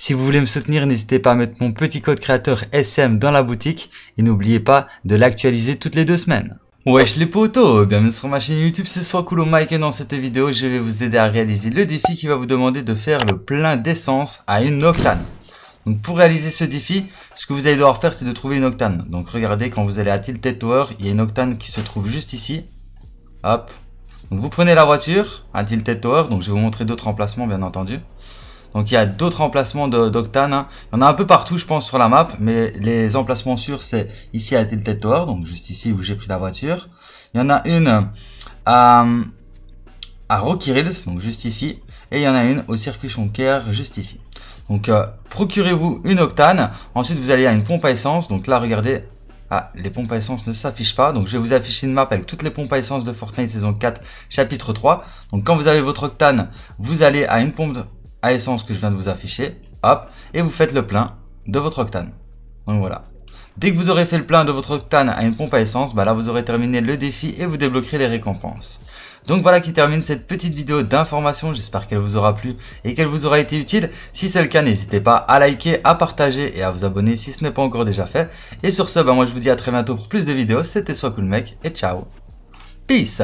Si vous voulez me soutenir, n'hésitez pas à mettre mon petit code créateur SM dans la boutique et n'oubliez pas de l'actualiser toutes les deux semaines. Wesh les potos, bienvenue sur ma chaîne YouTube, c'est soit cool et dans cette vidéo je vais vous aider à réaliser le défi qui va vous demander de faire le plein d'essence à une octane. Donc pour réaliser ce défi, ce que vous allez devoir faire c'est de trouver une octane. Donc regardez quand vous allez à Tilted Tower, il y a une octane qui se trouve juste ici. Hop. Donc vous prenez la voiture à Tilted Tower, donc je vais vous montrer d'autres emplacements bien entendu. Donc il y a d'autres emplacements d'Octane. Hein. Il y en a un peu partout, je pense, sur la map. Mais les emplacements sûrs, c'est ici à Tilted Tower, donc juste ici où j'ai pris la voiture. Il y en a une à, Rocky Rills, donc juste ici. Et il y en a une au circuit Shonker, juste ici. Donc euh, procurez-vous une Octane. Ensuite, vous allez à une pompe à essence. Donc là, regardez, ah, les pompes à essence ne s'affichent pas. Donc, je vais vous afficher une map avec toutes les pompes à essence de Fortnite saison 4, chapitre 3. Donc, quand vous avez votre octane, vous allez à une pompe à essence que je viens de vous afficher, hop, et vous faites le plein de votre octane. Donc voilà. Dès que vous aurez fait le plein de votre octane à une pompe à essence, bah là vous aurez terminé le défi et vous débloquerez les récompenses. Donc voilà qui termine cette petite vidéo d'information, j'espère qu'elle vous aura plu et qu'elle vous aura été utile. Si c'est le cas, n'hésitez pas à liker, à partager et à vous abonner si ce n'est pas encore déjà fait. Et sur ce, bah moi je vous dis à très bientôt pour plus de vidéos, c'était Soit Cool Mec et ciao Peace